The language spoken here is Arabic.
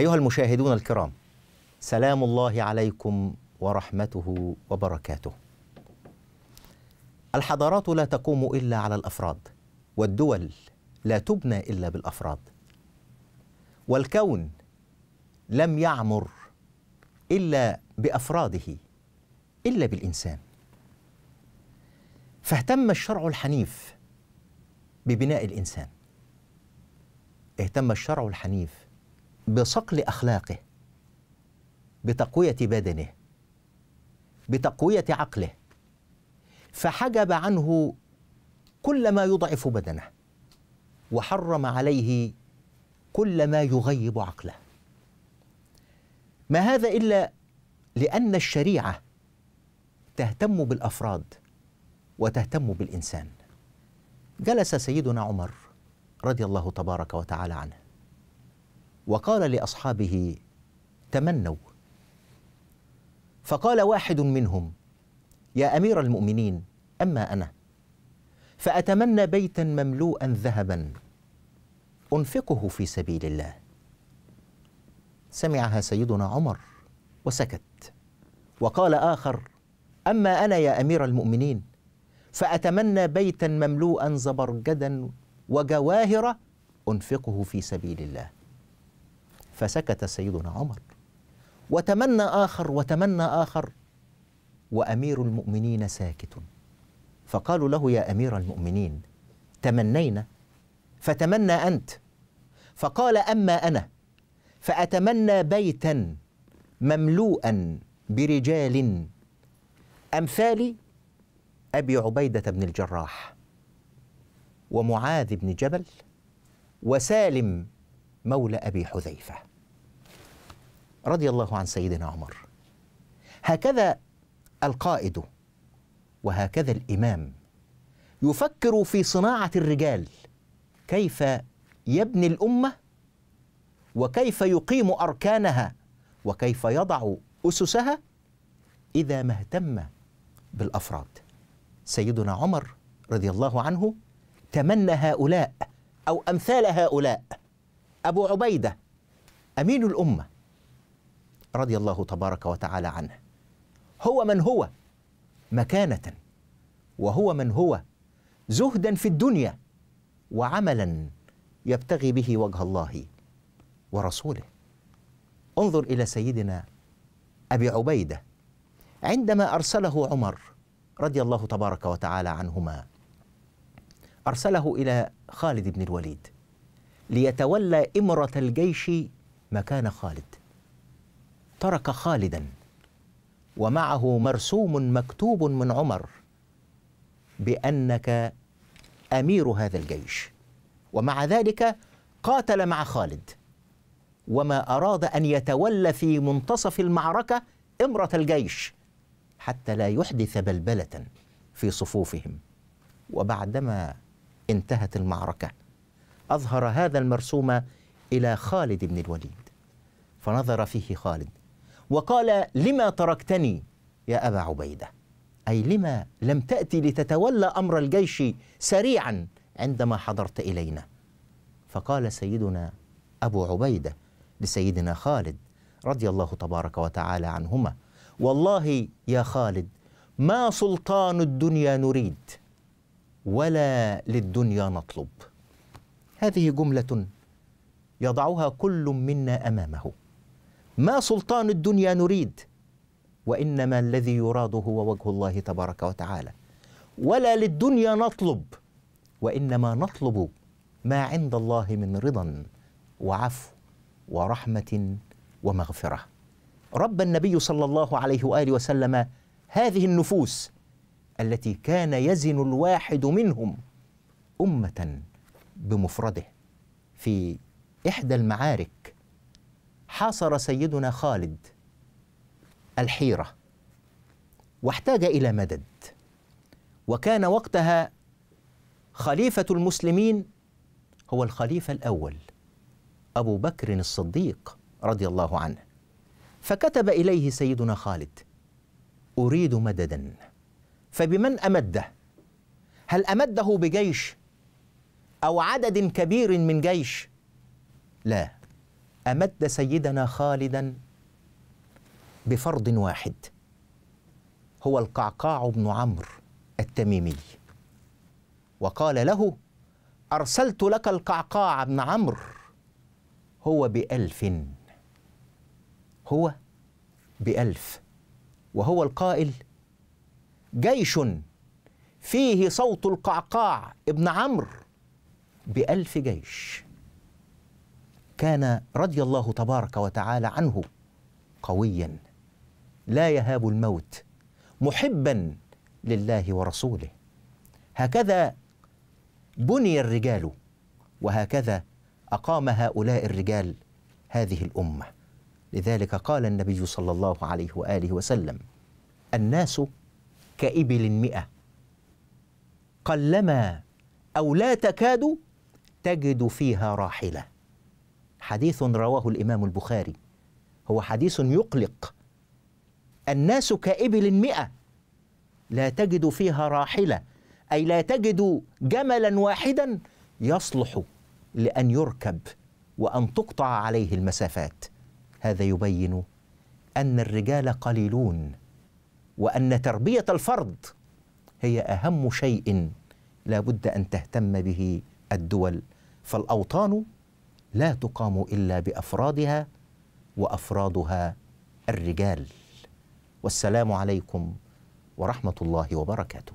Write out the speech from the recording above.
أيها المشاهدون الكرام سلام الله عليكم ورحمته وبركاته الحضارات لا تقوم إلا على الأفراد والدول لا تبنى إلا بالأفراد والكون لم يعمر إلا بأفراده إلا بالإنسان فاهتم الشرع الحنيف ببناء الإنسان اهتم الشرع الحنيف بصقل اخلاقه بتقويه بدنه بتقويه عقله فحجب عنه كل ما يضعف بدنه وحرم عليه كل ما يغيب عقله ما هذا الا لان الشريعه تهتم بالافراد وتهتم بالانسان جلس سيدنا عمر رضي الله تبارك وتعالى عنه وقال لاصحابه تمنوا فقال واحد منهم يا امير المؤمنين اما انا فاتمنى بيتا مملوءا ذهبا انفقه في سبيل الله سمعها سيدنا عمر وسكت وقال اخر اما انا يا امير المؤمنين فاتمنى بيتا مملوءا زبرجدا وجواهر انفقه في سبيل الله فسكت سيدنا عمر وتمنى آخر وتمنى آخر وأمير المؤمنين ساكت فقالوا له يا أمير المؤمنين تمنينا فتمنى أنت فقال أما أنا فأتمنى بيتا مملوءا برجال أمثال أبي عبيدة بن الجراح ومعاذ بن جبل وسالم مولى أبي حذيفة رضي الله عن سيدنا عمر هكذا القائد وهكذا الامام يفكر في صناعه الرجال كيف يبني الامه وكيف يقيم اركانها وكيف يضع اسسها اذا ما اهتم بالافراد سيدنا عمر رضي الله عنه تمنى هؤلاء او امثال هؤلاء ابو عبيده امين الامه رضي الله تبارك وتعالى عنه هو من هو مكانه وهو من هو زهدا في الدنيا وعملا يبتغي به وجه الله ورسوله انظر الى سيدنا ابي عبيده عندما ارسله عمر رضي الله تبارك وتعالى عنهما ارسله الى خالد بن الوليد ليتولى امره الجيش مكان خالد ترك خالدا ومعه مرسوم مكتوب من عمر بانك امير هذا الجيش ومع ذلك قاتل مع خالد وما اراد ان يتولى في منتصف المعركه امره الجيش حتى لا يحدث بلبله في صفوفهم وبعدما انتهت المعركه اظهر هذا المرسوم الى خالد بن الوليد فنظر فيه خالد وقال لما تركتني يا أبا عبيدة أي لما لم تأتي لتتولى أمر الجيش سريعا عندما حضرت إلينا فقال سيدنا أبو عبيدة لسيدنا خالد رضي الله تبارك وتعالى عنهما والله يا خالد ما سلطان الدنيا نريد ولا للدنيا نطلب هذه جمله يضعها كل منا امامه ما سلطان الدنيا نريد وانما الذي يراد هو وجه الله تبارك وتعالى ولا للدنيا نطلب وانما نطلب ما عند الله من رضا وعفو ورحمه ومغفره رب النبي صلى الله عليه واله وسلم هذه النفوس التي كان يزن الواحد منهم امه بمفرده في احدى المعارك حاصر سيدنا خالد الحيره واحتاج الى مدد وكان وقتها خليفه المسلمين هو الخليفه الاول ابو بكر الصديق رضي الله عنه فكتب اليه سيدنا خالد اريد مددا فبمن امده هل امده بجيش او عدد كبير من جيش لا أمد سيدنا خالدا بفرض واحد هو القعقاع بن عمرو التميمي وقال له أرسلت لك القعقاع بن عمرو هو بألف هو بألف وهو القائل جيش فيه صوت القعقاع ابن عمرو بألف جيش كان رضي الله تبارك وتعالى عنه قويا لا يهاب الموت محبا لله ورسوله هكذا بني الرجال وهكذا اقام هؤلاء الرجال هذه الامه لذلك قال النبي صلى الله عليه واله وسلم الناس كابل مئه قلما او لا تكاد تجد فيها راحله حديث رواه الإمام البخاري هو حديث يقلق الناس كإبل مئة لا تجد فيها راحلة أي لا تجد جملا واحدا يصلح لأن يركب وأن تقطع عليه المسافات هذا يبين أن الرجال قليلون وأن تربية الفرد هي أهم شيء لا بد أن تهتم به الدول فالأوطان لا تقام الا بافرادها وافرادها الرجال والسلام عليكم ورحمه الله وبركاته